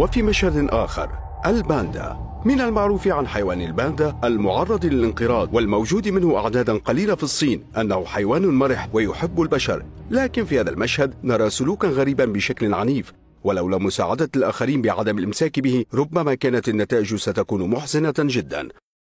وفي مشهد آخر الباندا من المعروف عن حيوان الباندا المعرض للانقراض والموجود منه أعدادا قليلة في الصين أنه حيوان مرح ويحب البشر لكن في هذا المشهد نرى سلوكا غريبا بشكل عنيف ولولا مساعدة الآخرين بعدم الإمساك به ربما كانت النتائج ستكون محزنة جدا